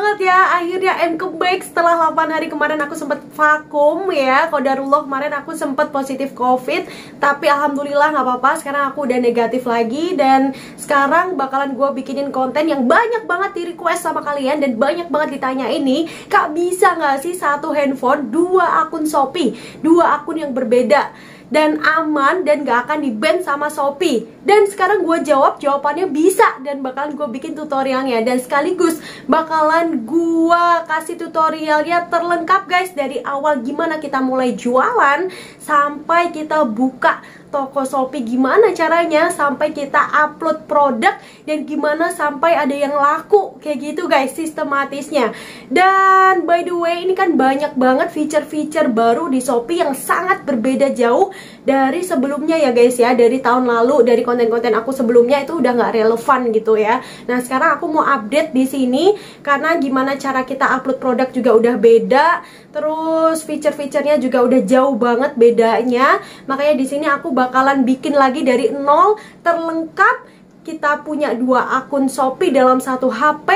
banget ya akhirnya I'm comeback setelah 8 hari kemarin aku sempat vakum ya Kodarullah kemarin aku sempat positif covid tapi alhamdulillah nggak apa-apa sekarang aku udah negatif lagi dan sekarang bakalan gue bikinin konten yang banyak banget di request sama kalian dan banyak banget ditanya ini Kak bisa nggak sih satu handphone dua akun Shopee dua akun yang berbeda dan aman dan gak akan di sama Shopee dan sekarang gue jawab jawabannya bisa dan bakalan gue bikin tutorialnya dan sekaligus bakalan gue kasih tutorialnya terlengkap guys dari awal gimana kita mulai jualan sampai kita buka toko Shopee gimana caranya sampai kita upload produk dan gimana sampai ada yang laku kayak gitu guys sistematisnya dan by the way ini kan banyak banget feature-feature baru di Shopee yang sangat berbeda jauh dari sebelumnya ya guys ya dari tahun lalu dari konten-konten aku sebelumnya itu udah nggak relevan gitu ya nah sekarang aku mau update di sini karena gimana cara kita upload produk juga udah beda terus feature-featurenya juga udah jauh banget bedanya makanya di sini aku bakalan bikin lagi dari nol terlengkap kita punya dua akun Shopee dalam satu HP,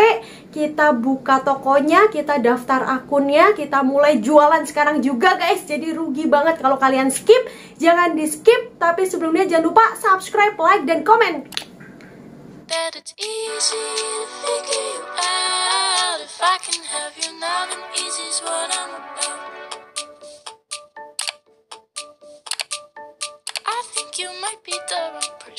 kita buka tokonya, kita daftar akunnya, kita mulai jualan sekarang juga guys. Jadi rugi banget kalau kalian skip. Jangan di skip, tapi sebelumnya jangan lupa subscribe, like, dan komen.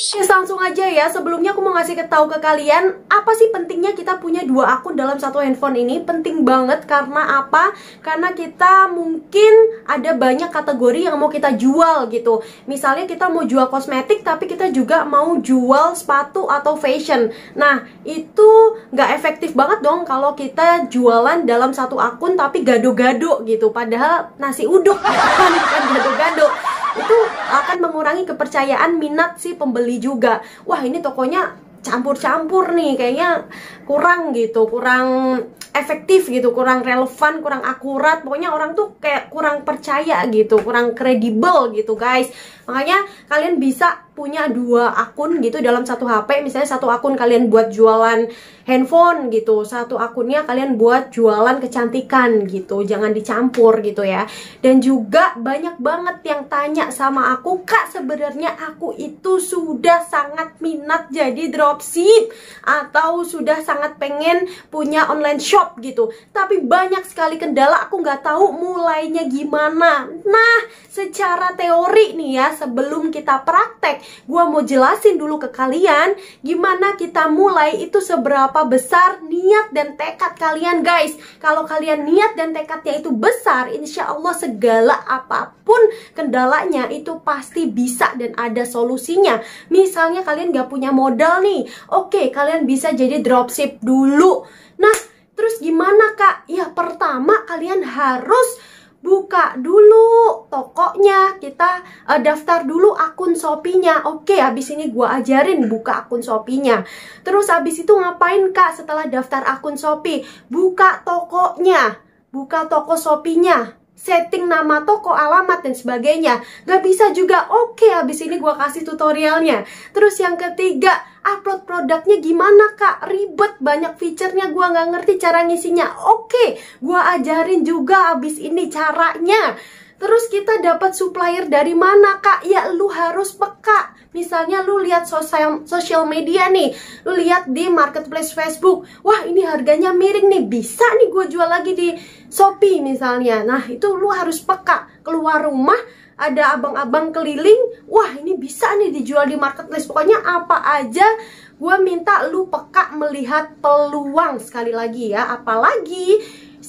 Yes, langsung aja ya. Sebelumnya aku mau ngasih tahu ke kalian apa sih pentingnya kita punya dua akun dalam satu handphone ini. Penting banget karena apa? Karena kita mungkin ada banyak kategori yang mau kita jual gitu. Misalnya kita mau jual kosmetik tapi kita juga mau jual sepatu atau fashion. Nah, itu nggak efektif banget dong kalau kita jualan dalam satu akun tapi gado-gado gitu. Padahal nasi uduk kan gado-gado itu akan mengurangi kepercayaan minat si pembeli juga wah ini tokonya campur-campur nih kayaknya kurang gitu kurang efektif gitu, kurang relevan, kurang akurat. Pokoknya orang tuh kayak kurang percaya gitu, kurang kredibel gitu, guys. Makanya kalian bisa punya dua akun gitu dalam satu HP. Misalnya satu akun kalian buat jualan handphone gitu, satu akunnya kalian buat jualan kecantikan gitu. Jangan dicampur gitu ya. Dan juga banyak banget yang tanya sama aku, "Kak, sebenarnya aku itu sudah sangat minat jadi dropship atau sudah sangat pengen punya online shop gitu tapi banyak sekali kendala aku nggak tahu mulainya gimana nah secara teori nih ya sebelum kita praktek gua mau jelasin dulu ke kalian gimana kita mulai itu seberapa besar niat dan tekad kalian guys kalau kalian niat dan tekadnya itu besar insya Allah segala apapun kendalanya itu pasti bisa dan ada solusinya misalnya kalian nggak punya modal nih oke okay, kalian bisa jadi dropship dulu. Nah, Terus gimana kak? Ya pertama kalian harus buka dulu tokonya kita uh, daftar dulu akun Shopee-nya oke abis ini gue ajarin buka akun Shopee-nya terus abis itu ngapain kak setelah daftar akun Shopee buka tokonya buka toko Shopee-nya setting nama toko, alamat, dan sebagainya. Gak bisa juga, oke okay, abis ini gue kasih tutorialnya. Terus yang ketiga, upload produknya gimana kak? Ribet, banyak fiturnya gue gak ngerti cara ngisinya. Oke, okay, gue ajarin juga abis ini caranya. Terus kita dapat supplier dari mana kak? Ya lu harus peka. Misalnya lu lihat sosial sosial media nih, lu lihat di marketplace Facebook, wah ini harganya miring nih, bisa nih gue jual lagi di Shopee misalnya. Nah itu lu harus peka keluar rumah ada abang-abang keliling, wah ini bisa nih dijual di marketplace. Pokoknya apa aja gue minta lu peka melihat peluang sekali lagi ya. Apalagi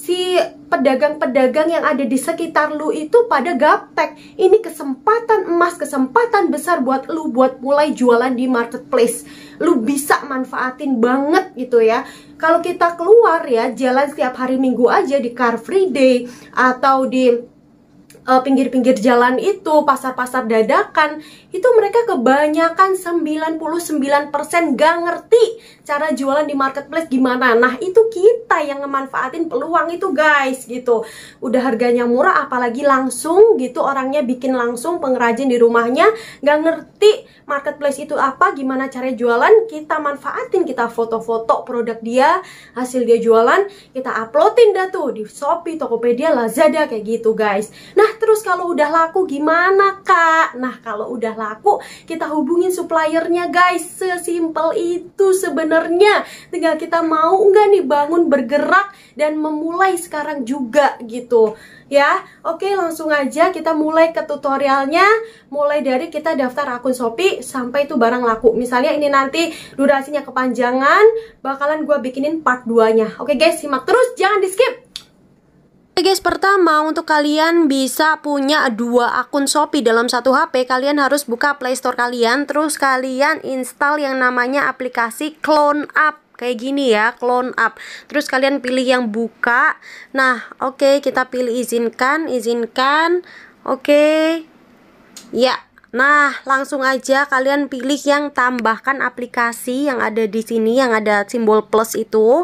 si pedagang-pedagang yang ada di sekitar lu itu pada gaptek. Ini kesempatan emas, kesempatan besar buat lu buat mulai jualan di marketplace. Lu bisa manfaatin banget gitu ya. Kalau kita keluar ya, jalan setiap hari Minggu aja di Car Free Day atau di eh, pinggir-pinggir jalan itu, pasar-pasar dadakan, itu mereka kebanyakan 99% gak ngerti cara jualan di marketplace gimana nah itu kita yang ngemanfaatin peluang itu guys gitu udah harganya murah apalagi langsung gitu orangnya bikin langsung pengrajin di rumahnya nggak ngerti marketplace itu apa gimana cara jualan kita manfaatin kita foto-foto produk dia hasil dia jualan kita uploadin dah tuh di Shopee Tokopedia Lazada kayak gitu guys nah terus kalau udah laku gimana kak nah kalau udah laku kita hubungin suppliernya guys sesimpel itu sebenarnya sebenarnya tinggal kita mau nggak nih bangun bergerak dan memulai sekarang juga gitu ya oke langsung aja kita mulai ke tutorialnya mulai dari kita daftar akun Shopee sampai itu barang laku misalnya ini nanti durasinya kepanjangan bakalan gue bikinin part 2 nya oke guys simak terus jangan di skip Oke guys, pertama untuk kalian bisa punya dua akun Shopee dalam satu HP, kalian harus buka Play Store kalian, terus kalian install yang namanya aplikasi Clone Up kayak gini ya clone up terus kalian pilih yang buka nah oke okay, kita pilih izinkan izinkan oke okay. ya Nah, langsung aja kalian pilih yang tambahkan aplikasi yang ada di sini yang ada simbol plus itu.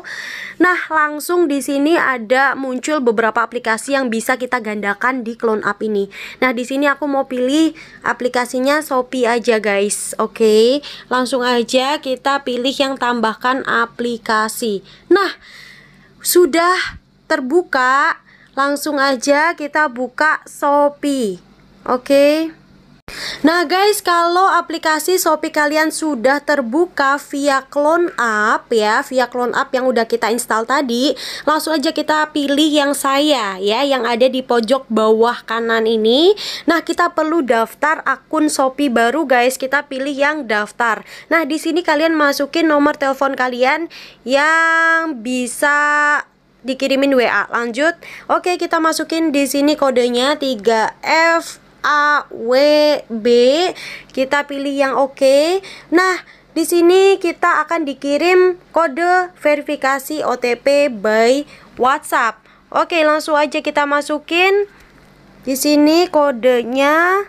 Nah, langsung di sini ada muncul beberapa aplikasi yang bisa kita gandakan di Clone Up ini. Nah, di sini aku mau pilih aplikasinya Shopee aja, guys. Oke, langsung aja kita pilih yang tambahkan aplikasi. Nah, sudah terbuka, langsung aja kita buka Shopee. Oke. Okay. Nah guys, kalau aplikasi Shopee kalian sudah terbuka via clone App ya, via clone App yang udah kita install tadi, langsung aja kita pilih yang saya ya, yang ada di pojok bawah kanan ini. Nah, kita perlu daftar akun Shopee baru guys, kita pilih yang daftar. Nah, di sini kalian masukin nomor telepon kalian yang bisa dikirimin WA. Lanjut. Oke, kita masukin di sini kodenya 3F A, W, B. Kita pilih yang oke. Okay. Nah, di sini kita akan dikirim kode verifikasi OTP by WhatsApp. Oke, langsung aja kita masukin. Di sini kodenya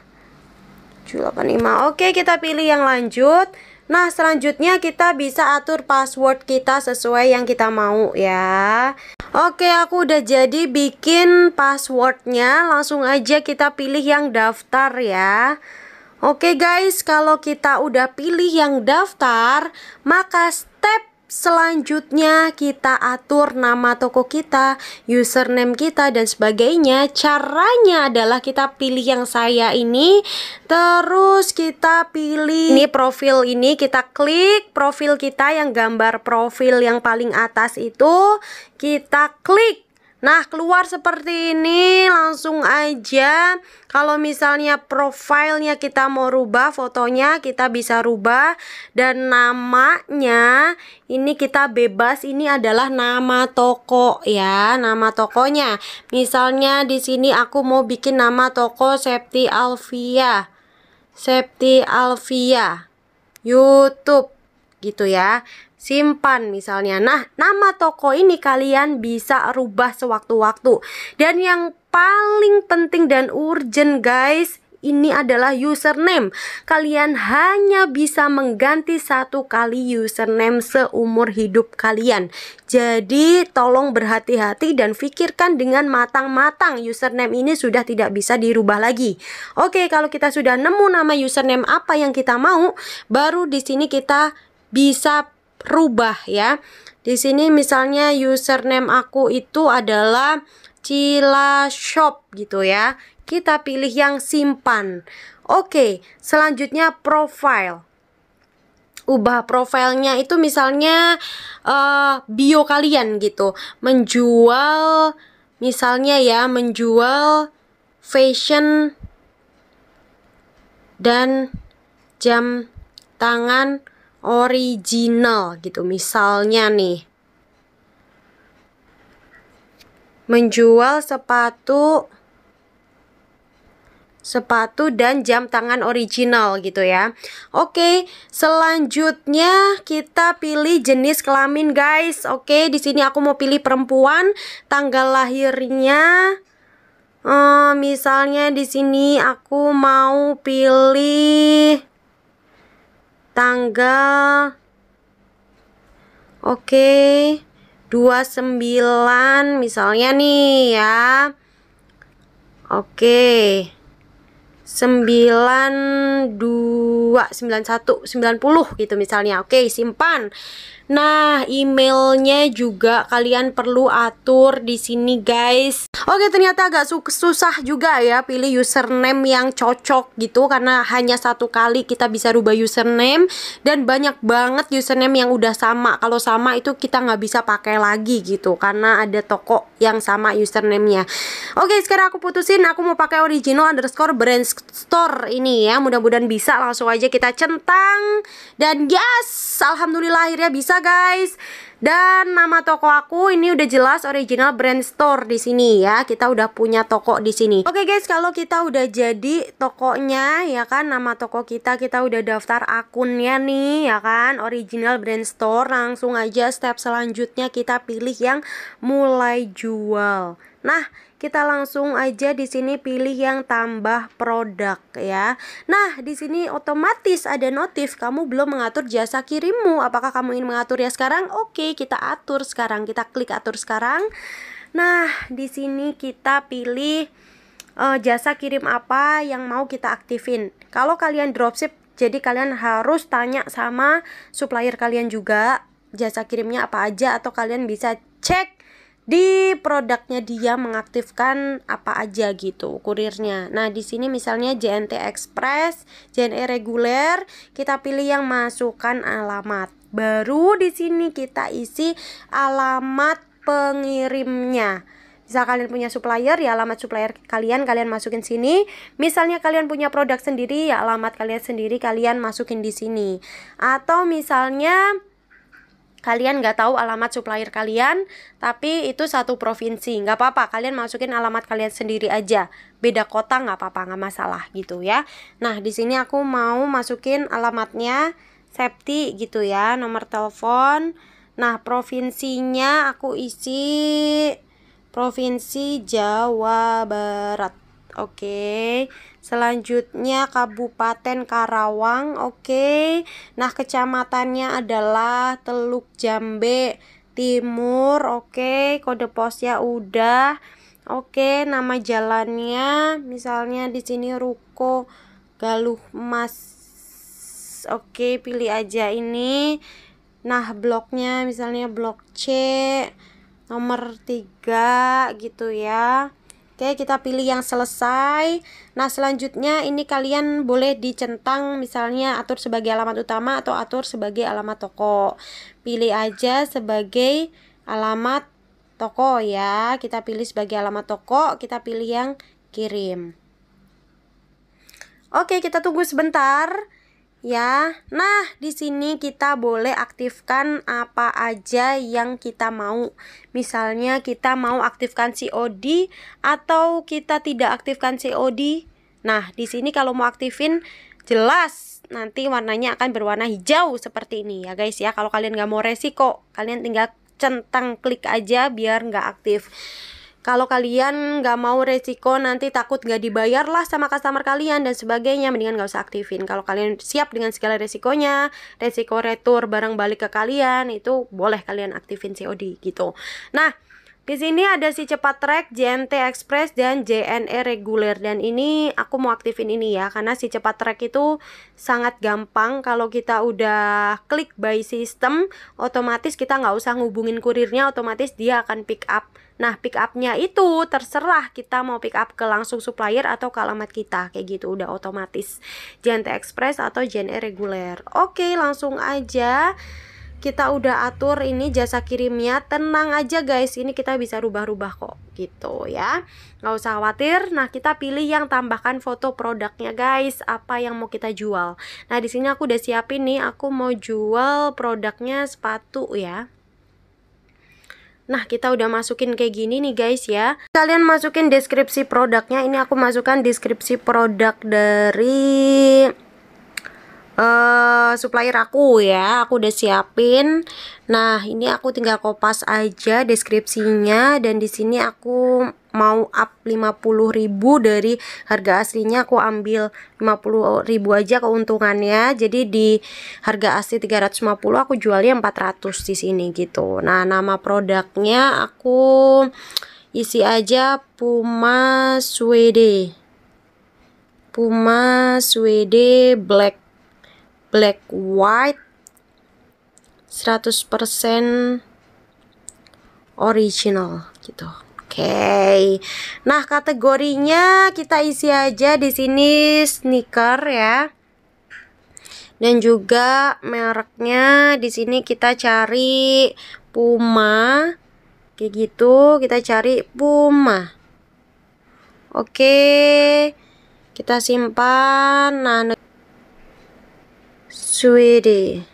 785. Oke, kita pilih yang lanjut. Nah, selanjutnya kita bisa atur password kita sesuai yang kita mau ya. Oke aku udah jadi bikin passwordnya langsung aja kita pilih yang daftar ya Oke guys kalau kita udah pilih yang daftar maka step Selanjutnya kita atur nama toko kita, username kita dan sebagainya Caranya adalah kita pilih yang saya ini Terus kita pilih ini profil ini Kita klik profil kita yang gambar profil yang paling atas itu Kita klik Nah, keluar seperti ini langsung aja. Kalau misalnya profilnya kita mau rubah fotonya, kita bisa rubah dan namanya ini kita bebas. Ini adalah nama toko ya, nama tokonya. Misalnya di sini aku mau bikin nama toko Septi Alvia. Septi Alvia. YouTube gitu ya simpan misalnya. Nah, nama toko ini kalian bisa rubah sewaktu-waktu. Dan yang paling penting dan urgent guys, ini adalah username. Kalian hanya bisa mengganti satu kali username seumur hidup kalian. Jadi tolong berhati-hati dan pikirkan dengan matang-matang username ini sudah tidak bisa dirubah lagi. Oke, kalau kita sudah nemu nama username apa yang kita mau, baru di sini kita bisa rubah ya. Di sini misalnya username aku itu adalah Cila Shop gitu ya. Kita pilih yang simpan. Oke, selanjutnya profile. Ubah profilnya itu misalnya uh, bio kalian gitu. Menjual misalnya ya, menjual fashion dan jam tangan original gitu. Misalnya nih, menjual sepatu sepatu dan jam tangan original gitu ya. Oke, selanjutnya kita pilih jenis kelamin guys. Oke, di sini aku mau pilih perempuan, tanggal lahirnya uh, misalnya di sini aku mau pilih tanggal oke okay, sembilan misalnya nih ya oke sembilan dua sembilan satu sembilan puluh gitu misalnya oke simpan Nah, emailnya juga kalian perlu atur di sini guys. Oke, ternyata agak su susah juga ya pilih username yang cocok gitu karena hanya satu kali kita bisa rubah username dan banyak banget username yang udah sama. Kalau sama itu kita nggak bisa pakai lagi gitu karena ada toko yang sama username-nya. Oke, sekarang aku putusin aku mau pakai original underscore brand store ini ya. Mudah-mudahan bisa langsung aja kita centang dan yes, alhamdulillah akhirnya bisa bisa guys. Dan nama toko aku ini udah jelas original brand store di sini ya. Kita udah punya toko di sini. Oke okay guys, kalau kita udah jadi tokonya ya kan nama toko kita kita udah daftar akunnya nih ya kan original brand store langsung aja step selanjutnya kita pilih yang mulai jual. Nah, kita langsung aja di sini pilih yang tambah produk ya. Nah, di sini otomatis ada notif kamu belum mengatur jasa kirimmu. Apakah kamu ingin mengatur ya sekarang? Oke, kita atur sekarang. Kita klik atur sekarang. Nah, di sini kita pilih uh, jasa kirim apa yang mau kita aktifin. Kalau kalian dropship, jadi kalian harus tanya sama supplier kalian juga jasa kirimnya apa aja atau kalian bisa cek di produknya dia mengaktifkan apa aja gitu kurirnya. Nah, di sini misalnya JNT Express, JNE reguler, kita pilih yang masukkan alamat. Baru di sini kita isi alamat pengirimnya. Misal kalian punya supplier ya alamat supplier kalian kalian masukin sini. Misalnya kalian punya produk sendiri ya alamat kalian sendiri kalian masukin di sini. Atau misalnya kalian nggak tahu alamat supplier kalian tapi itu satu provinsi nggak apa-apa kalian masukin alamat kalian sendiri aja beda kota nggak apa-apa nggak masalah gitu ya nah di sini aku mau masukin alamatnya safety gitu ya nomor telepon nah provinsinya aku isi provinsi Jawa Barat oke okay. Selanjutnya Kabupaten Karawang, oke. Okay. Nah, kecamatannya adalah Teluk Jambe Timur, oke. Okay. Kode posnya udah. Oke, okay. nama jalannya misalnya di sini Ruko Galuh Mas. Oke, okay. pilih aja ini. Nah, bloknya misalnya blok C nomor 3 gitu ya. Oke, kita pilih yang selesai. Nah, selanjutnya ini kalian boleh dicentang misalnya atur sebagai alamat utama atau atur sebagai alamat toko. Pilih aja sebagai alamat toko ya. Kita pilih sebagai alamat toko, kita pilih yang kirim. Oke, kita tunggu sebentar ya. Nah, di sini kita boleh aktifkan apa aja yang kita mau. Misalnya kita mau aktifkan COD atau kita tidak aktifkan COD. Nah, di sini kalau mau aktifin jelas nanti warnanya akan berwarna hijau seperti ini ya guys ya. Kalau kalian nggak mau resiko, kalian tinggal centang klik aja biar nggak aktif kalau kalian nggak mau resiko nanti takut nggak dibayar lah sama customer kalian dan sebagainya mendingan nggak usah aktifin kalau kalian siap dengan segala resikonya resiko retur barang balik ke kalian itu boleh kalian aktifin COD gitu nah di sini ada si cepat track, JNT Express, dan JNE reguler. Dan ini aku mau aktifin ini ya, karena si cepat track itu sangat gampang. Kalau kita udah klik by system, otomatis kita nggak usah ngubungin kurirnya, otomatis dia akan pick up. Nah, pick up-nya itu terserah kita mau pick up ke langsung supplier atau ke alamat kita. Kayak gitu, udah otomatis. JNT Express atau JNE reguler. Oke, langsung aja kita udah atur ini jasa kirimnya tenang aja guys ini kita bisa rubah-rubah kok gitu ya nggak usah khawatir nah kita pilih yang tambahkan foto produknya guys apa yang mau kita jual nah di sini aku udah siapin nih aku mau jual produknya sepatu ya Nah, kita udah masukin kayak gini nih guys ya. Kalian masukin deskripsi produknya. Ini aku masukkan deskripsi produk dari uh, supplier aku ya aku udah siapin nah ini aku tinggal kopas aja deskripsinya dan di sini aku mau up ribu dari harga aslinya aku ambil ribu aja keuntungannya jadi di harga asli 350 aku jualnya 400 di sini gitu nah nama produknya aku isi aja Puma Swede Puma Swede Black black white 100% original gitu. Oke. Okay. Nah, kategorinya kita isi aja di sini sneaker ya. Dan juga mereknya di sini kita cari Puma. Kayak gitu, kita cari Puma. Oke. Okay. Kita simpan. Nah, Swede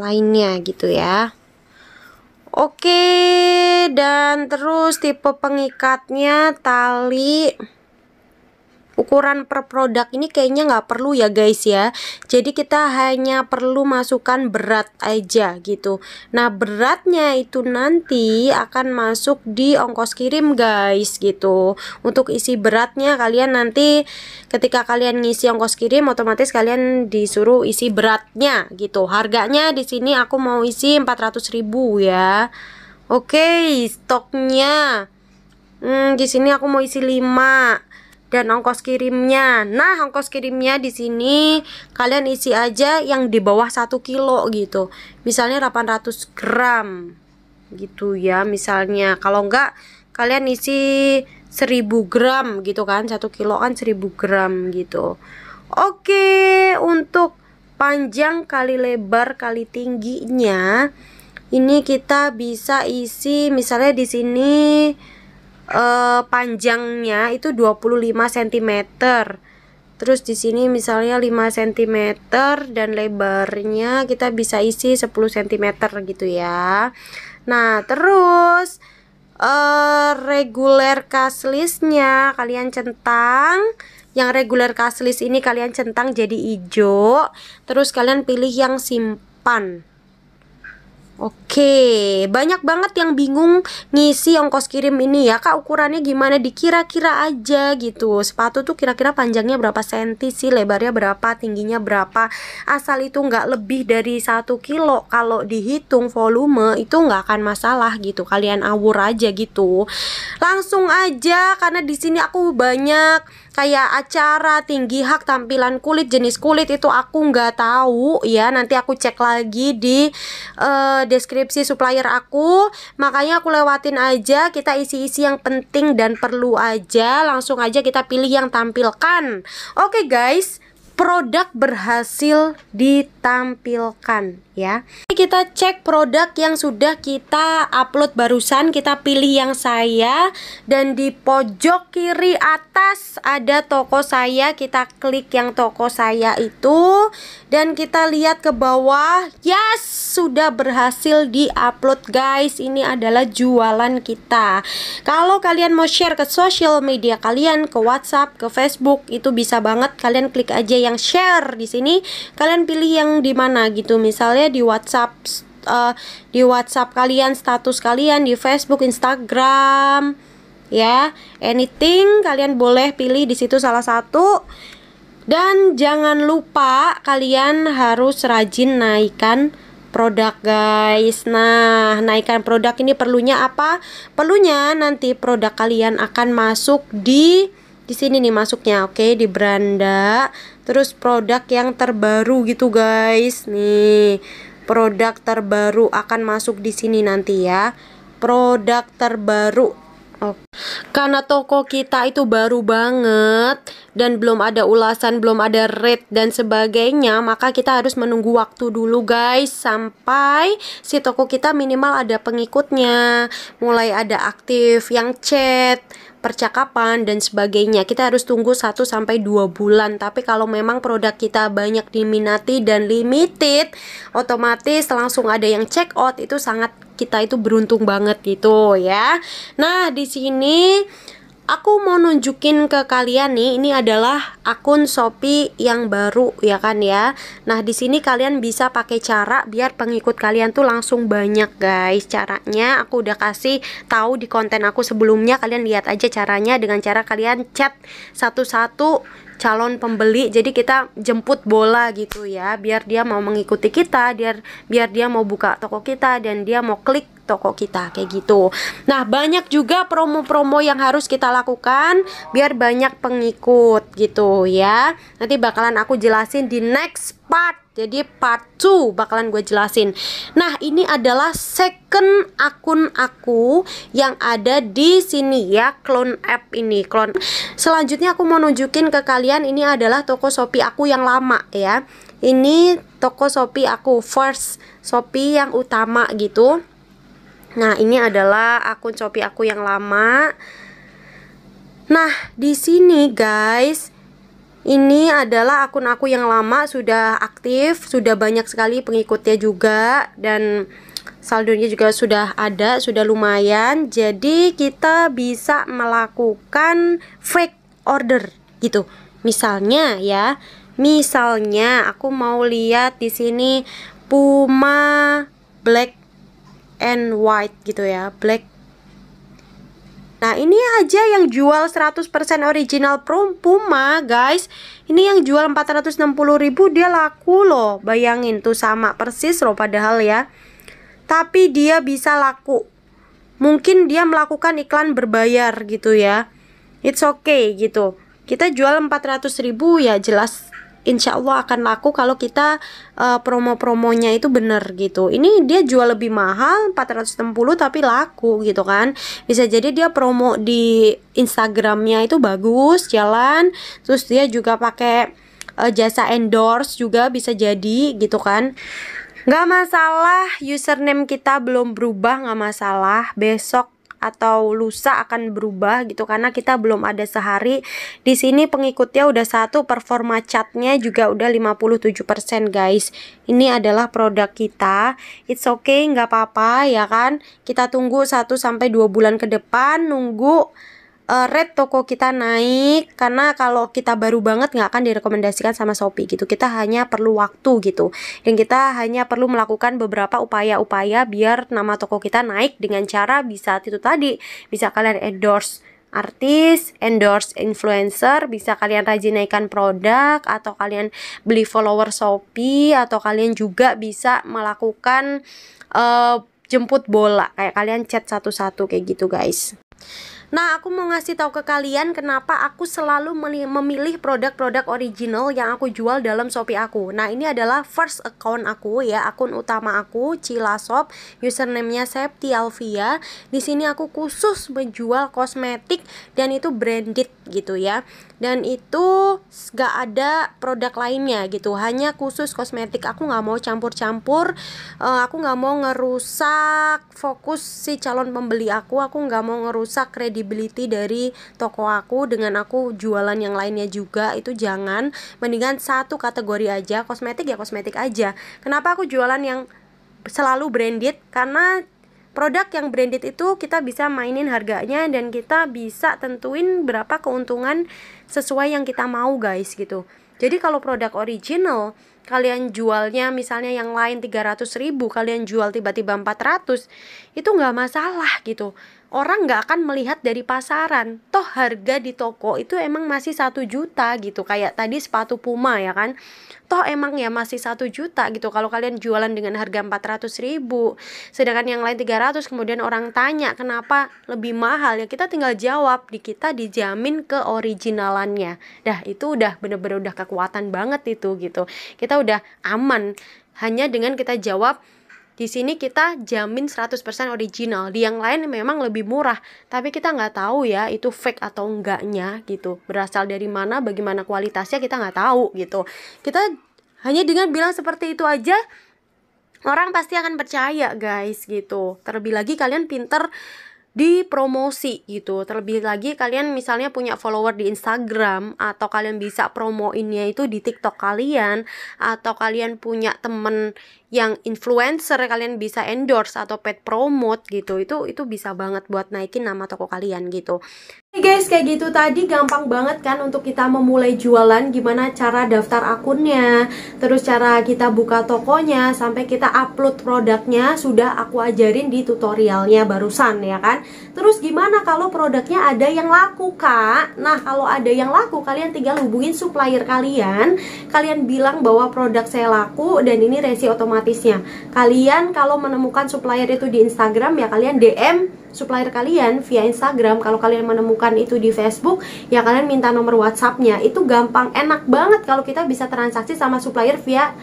lainnya gitu ya Oke dan terus tipe pengikatnya tali ukuran per produk ini kayaknya nggak perlu ya guys ya jadi kita hanya perlu masukkan berat aja gitu nah beratnya itu nanti akan masuk di ongkos kirim guys gitu untuk isi beratnya kalian nanti ketika kalian ngisi ongkos kirim otomatis kalian disuruh isi beratnya gitu harganya di sini aku mau isi ribu ya oke stoknya hmm, di sini aku mau isi 5 dan ongkos kirimnya. Nah, ongkos kirimnya di sini kalian isi aja yang di bawah 1 kilo gitu. Misalnya 800 gram gitu ya misalnya. Kalau enggak kalian isi 1000 gram gitu kan. 1 kilo kan 1000 gram gitu. Oke, untuk panjang kali lebar kali tingginya ini kita bisa isi misalnya di sini eh, panjangnya itu 25 cm. Terus di sini misalnya 5 cm dan lebarnya kita bisa isi 10 cm gitu ya. Nah, terus eh reguler kaslisnya kalian centang yang reguler kaslis ini kalian centang jadi hijau terus kalian pilih yang simpan Oke, banyak banget yang bingung ngisi ongkos kirim ini ya Kak ukurannya gimana dikira-kira aja gitu Sepatu tuh kira-kira panjangnya berapa senti sih, lebarnya berapa, tingginya berapa Asal itu nggak lebih dari satu kilo Kalau dihitung volume itu nggak akan masalah gitu Kalian awur aja gitu Langsung aja karena di sini aku banyak kayak acara tinggi hak tampilan kulit jenis kulit itu aku nggak tahu ya nanti aku cek lagi di uh, deskripsi supplier aku makanya aku lewatin aja kita isi-isi yang penting dan perlu aja langsung aja kita pilih yang tampilkan oke okay guys produk berhasil ditampilkan ya. Ini kita cek produk yang sudah kita upload barusan, kita pilih yang saya dan di pojok kiri atas ada toko saya, kita klik yang toko saya itu dan kita lihat ke bawah. Yes, sudah berhasil di-upload guys. Ini adalah jualan kita. Kalau kalian mau share ke social media kalian, ke WhatsApp, ke Facebook, itu bisa banget kalian klik aja yang share di sini. Kalian pilih yang dimana gitu misalnya di WhatsApp uh, di WhatsApp kalian, status kalian di Facebook, Instagram, ya. Anything kalian boleh pilih di situ salah satu. Dan jangan lupa kalian harus rajin naikkan produk guys Nah naikkan produk ini perlunya apa? Perlunya nanti produk kalian akan masuk di di sini nih masuknya oke okay? di beranda terus produk yang terbaru gitu guys nih produk terbaru akan masuk di sini nanti ya produk terbaru oke. karena toko kita itu baru banget dan belum ada ulasan, belum ada rate dan sebagainya, maka kita harus menunggu waktu dulu guys sampai si toko kita minimal ada pengikutnya, mulai ada aktif yang chat, percakapan dan sebagainya kita harus tunggu 1 sampai 2 bulan tapi kalau memang produk kita banyak diminati dan limited otomatis langsung ada yang check out itu sangat kita itu beruntung banget gitu ya nah di sini aku mau nunjukin ke kalian nih ini adalah akun Shopee yang baru ya kan ya nah di sini kalian bisa pakai cara biar pengikut kalian tuh langsung banyak guys caranya aku udah kasih tahu di konten aku sebelumnya kalian lihat aja caranya dengan cara kalian chat satu-satu calon pembeli jadi kita jemput bola gitu ya biar dia mau mengikuti kita biar biar dia mau buka toko kita dan dia mau klik toko kita kayak gitu. Nah, banyak juga promo-promo yang harus kita lakukan biar banyak pengikut gitu ya. Nanti bakalan aku jelasin di next part jadi part 2 bakalan gue jelasin Nah ini adalah second akun aku yang ada di sini ya Clone app ini clone. Selanjutnya aku mau nunjukin ke kalian ini adalah toko Shopee aku yang lama ya Ini toko Shopee aku first Shopee yang utama gitu Nah ini adalah akun Shopee aku yang lama Nah di sini guys ini adalah akun aku yang lama sudah aktif sudah banyak sekali pengikutnya juga dan saldonya juga sudah ada sudah lumayan jadi kita bisa melakukan fake order gitu misalnya ya misalnya aku mau lihat di sini Puma black and white gitu ya black Nah ini aja yang jual 100% original Puma guys Ini yang jual 460 ribu dia laku loh Bayangin tuh sama persis loh padahal ya Tapi dia bisa laku Mungkin dia melakukan iklan berbayar gitu ya It's okay gitu Kita jual 400 ribu ya jelas insya Allah akan laku kalau kita uh, promo-promonya itu bener gitu ini dia jual lebih mahal 460 tapi laku gitu kan bisa jadi dia promo di Instagramnya itu bagus jalan terus dia juga pakai uh, jasa endorse juga bisa jadi gitu kan Gak masalah username kita belum berubah gak masalah besok atau lusa akan berubah gitu karena kita belum ada sehari. Di sini pengikutnya udah satu, performa catnya juga udah 57% guys. Ini adalah produk kita. It's okay, nggak apa-apa ya kan. Kita tunggu 1 sampai 2 bulan ke depan nunggu uh, rate toko kita naik karena kalau kita baru banget nggak akan direkomendasikan sama Shopee gitu. Kita hanya perlu waktu gitu. Dan kita hanya perlu melakukan beberapa upaya-upaya biar nama toko kita naik dengan cara bisa itu tadi, bisa kalian endorse artis, endorse influencer, bisa kalian rajin naikkan produk atau kalian beli follower Shopee atau kalian juga bisa melakukan uh, jemput bola kayak kalian chat satu-satu kayak gitu guys. Nah, aku mau ngasih tahu ke kalian kenapa aku selalu memilih produk-produk original yang aku jual dalam Shopee aku. Nah, ini adalah first account aku ya, akun utama aku Shop, username-nya Septi Alvia. Di sini aku khusus menjual kosmetik dan itu branded gitu ya dan itu gak ada produk lainnya gitu hanya khusus kosmetik aku gak mau campur-campur uh, aku gak mau ngerusak fokus si calon pembeli aku aku gak mau ngerusak credibility dari toko aku dengan aku jualan yang lainnya juga itu jangan mendingan satu kategori aja kosmetik ya kosmetik aja kenapa aku jualan yang selalu branded karena Produk yang branded itu kita bisa mainin harganya dan kita bisa tentuin berapa keuntungan sesuai yang kita mau guys gitu. Jadi kalau produk original kalian jualnya misalnya yang lain 300 ribu kalian jual tiba-tiba 400 itu nggak masalah gitu orang nggak akan melihat dari pasaran toh harga di toko itu emang masih satu juta gitu kayak tadi sepatu Puma ya kan toh emang ya masih satu juta gitu kalau kalian jualan dengan harga empat ratus ribu sedangkan yang lain tiga ratus, kemudian orang tanya kenapa lebih mahal ya kita tinggal jawab di kita dijamin ke originalannya dah itu udah bener-bener udah kekuatan banget itu gitu kita udah aman hanya dengan kita jawab di sini kita jamin 100% original. Di yang lain memang lebih murah, tapi kita nggak tahu ya itu fake atau enggaknya gitu. Berasal dari mana, bagaimana kualitasnya kita nggak tahu gitu. Kita hanya dengan bilang seperti itu aja orang pasti akan percaya guys gitu. Terlebih lagi kalian pinter dipromosi gitu. Terlebih lagi kalian misalnya punya follower di Instagram atau kalian bisa promoinnya itu di TikTok kalian atau kalian punya temen yang influencer kalian bisa endorse atau paid promote gitu. Itu itu bisa banget buat naikin nama toko kalian gitu guys, kayak gitu tadi gampang banget kan untuk kita memulai jualan Gimana cara daftar akunnya Terus cara kita buka tokonya Sampai kita upload produknya Sudah aku ajarin di tutorialnya barusan ya kan Terus gimana kalau produknya ada yang laku kak Nah kalau ada yang laku kalian tinggal hubungin supplier kalian Kalian bilang bahwa produk saya laku Dan ini resi otomatisnya Kalian kalau menemukan supplier itu di Instagram ya kalian DM supplier kalian via Instagram kalau kalian menemukan itu di Facebook ya kalian minta nomor WhatsAppnya itu gampang enak banget kalau kita bisa transaksi sama supplier via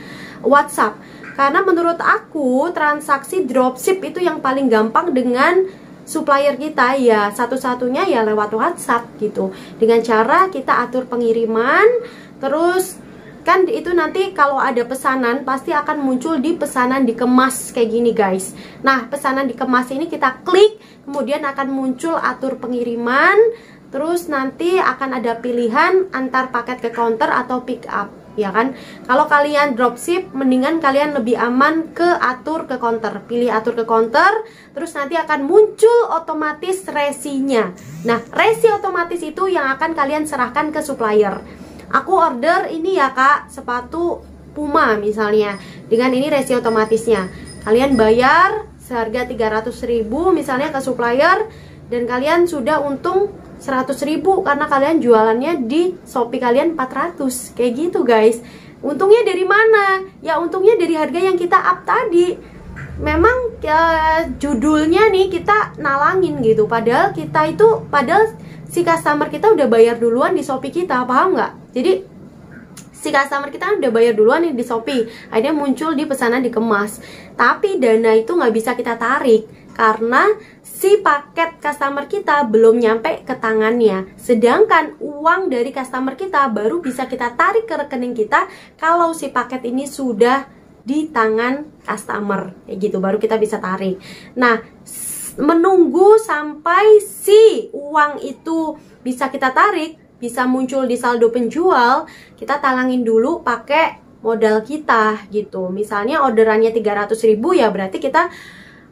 WhatsApp karena menurut aku transaksi dropship itu yang paling gampang dengan supplier kita ya satu-satunya ya lewat WhatsApp gitu dengan cara kita atur pengiriman terus kan itu nanti kalau ada pesanan pasti akan muncul di pesanan dikemas kayak gini guys nah pesanan dikemas ini kita klik kemudian akan muncul atur pengiriman, terus nanti akan ada pilihan antar paket ke counter atau pick up ya kan kalau kalian dropship mendingan kalian lebih aman ke atur ke counter pilih atur ke counter terus nanti akan muncul otomatis resinya nah resi otomatis itu yang akan kalian serahkan ke supplier aku order ini ya kak sepatu Puma misalnya dengan ini resi otomatisnya kalian bayar seharga 300.000 misalnya ke supplier dan kalian sudah untung 100.000 karena kalian jualannya di Shopee kalian 400 kayak gitu guys untungnya dari mana ya untungnya dari harga yang kita up tadi memang ya, judulnya nih kita nalangin gitu padahal kita itu padahal si customer kita udah bayar duluan di Shopee kita paham nggak jadi si customer kita kan udah bayar duluan nih di Shopee akhirnya muncul di pesanan dikemas tapi dana itu nggak bisa kita tarik karena si paket customer kita belum nyampe ke tangannya. Sedangkan uang dari customer kita baru bisa kita tarik ke rekening kita kalau si paket ini sudah di tangan customer. Kayak gitu baru kita bisa tarik. Nah, menunggu sampai si uang itu bisa kita tarik bisa muncul di saldo penjual, kita talangin dulu pakai modal kita gitu. Misalnya orderannya 300.000 ya berarti kita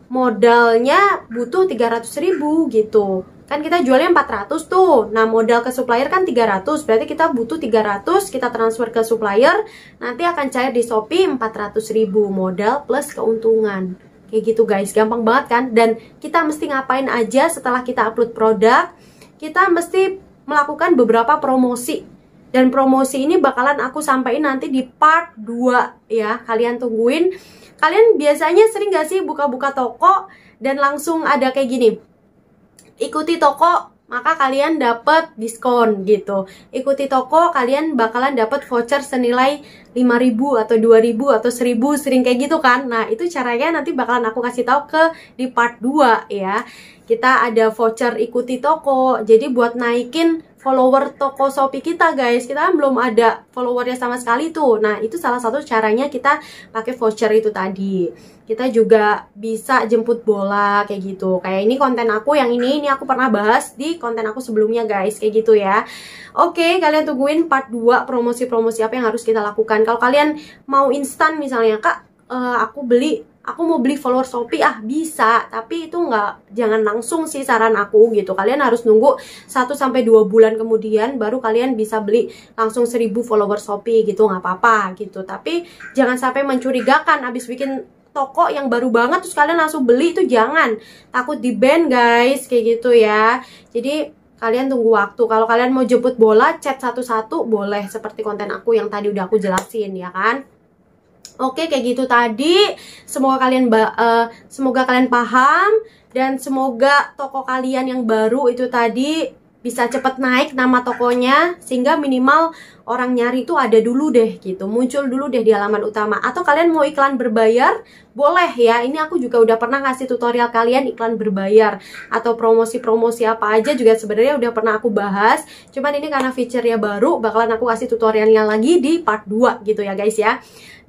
modalnya butuh 300.000 gitu. Kan kita jualnya 400 tuh. Nah, modal ke supplier kan 300. Berarti kita butuh 300, kita transfer ke supplier, nanti akan cair di Shopee 400.000 modal plus keuntungan. Kayak gitu guys, gampang banget kan? Dan kita mesti ngapain aja setelah kita upload produk? Kita mesti melakukan beberapa promosi dan promosi ini bakalan aku sampaikan nanti di part 2 ya kalian tungguin kalian biasanya sering gak sih buka-buka toko dan langsung ada kayak gini ikuti toko maka kalian dapat diskon gitu. Ikuti toko, kalian bakalan dapat voucher senilai 5000 atau 2000 atau 1000 sering kayak gitu kan. Nah, itu caranya nanti bakalan aku kasih tahu ke di part 2 ya. Kita ada voucher ikuti toko. Jadi buat naikin follower toko Shopee kita guys kita kan belum ada followernya sama sekali tuh nah itu salah satu caranya kita pakai voucher itu tadi kita juga bisa jemput bola kayak gitu kayak ini konten aku yang ini ini aku pernah bahas di konten aku sebelumnya guys kayak gitu ya oke kalian tungguin part 2 promosi-promosi apa yang harus kita lakukan kalau kalian mau instan misalnya kak uh, aku beli aku mau beli follower Shopee ah bisa tapi itu nggak jangan langsung sih saran aku gitu kalian harus nunggu 1 sampai 2 bulan kemudian baru kalian bisa beli langsung 1000 follower Shopee gitu nggak apa-apa gitu tapi jangan sampai mencurigakan abis bikin toko yang baru banget terus kalian langsung beli itu jangan takut di ban guys kayak gitu ya jadi kalian tunggu waktu kalau kalian mau jemput bola chat satu-satu boleh seperti konten aku yang tadi udah aku jelasin ya kan Oke, kayak gitu tadi. Semoga kalian uh, semoga kalian paham dan semoga toko kalian yang baru itu tadi bisa cepet naik nama tokonya sehingga minimal orang nyari itu ada dulu deh gitu muncul dulu deh di halaman utama atau kalian mau iklan berbayar boleh ya ini aku juga udah pernah ngasih tutorial kalian iklan berbayar atau promosi-promosi apa aja juga sebenarnya udah pernah aku bahas cuman ini karena fiturnya baru bakalan aku kasih tutorialnya lagi di part 2 gitu ya guys ya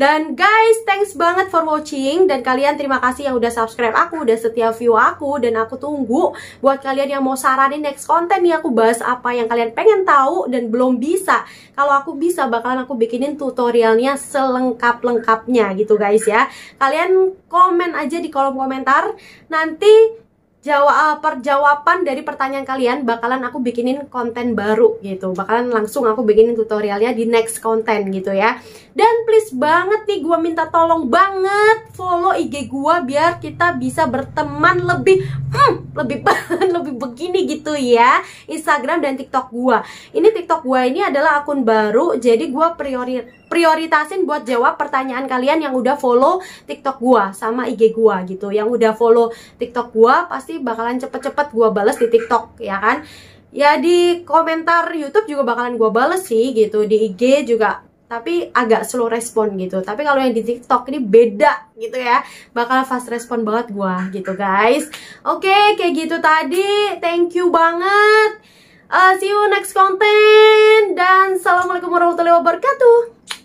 dan guys, thanks banget for watching dan kalian terima kasih yang udah subscribe aku, udah setia view aku dan aku tunggu buat kalian yang mau saranin next konten nih aku bahas apa yang kalian pengen tahu dan belum bisa. Kalau aku bisa bakalan aku bikinin tutorialnya selengkap-lengkapnya gitu guys ya. Kalian komen aja di kolom komentar. Nanti jawab eh, perjawaban dari pertanyaan kalian bakalan aku bikinin konten baru gitu bakalan langsung aku bikinin tutorialnya di next konten gitu ya dan please banget nih gue minta tolong banget follow IG gue biar kita bisa berteman lebih hmm, lebih lebih begini gitu ya Instagram dan TikTok gue ini TikTok gue ini adalah akun baru jadi gue prioritas prioritasin buat jawab pertanyaan kalian yang udah follow TikTok gua sama IG gua gitu. Yang udah follow TikTok gua pasti bakalan cepet-cepet gua bales di TikTok ya kan. Ya di komentar YouTube juga bakalan gua bales sih gitu, di IG juga tapi agak slow respon gitu. Tapi kalau yang di TikTok ini beda gitu ya. Bakal fast respon banget gua gitu, guys. Oke, okay, kayak gitu tadi. Thank you banget. Uh, see you next content dan assalamualaikum warahmatullahi wabarakatuh.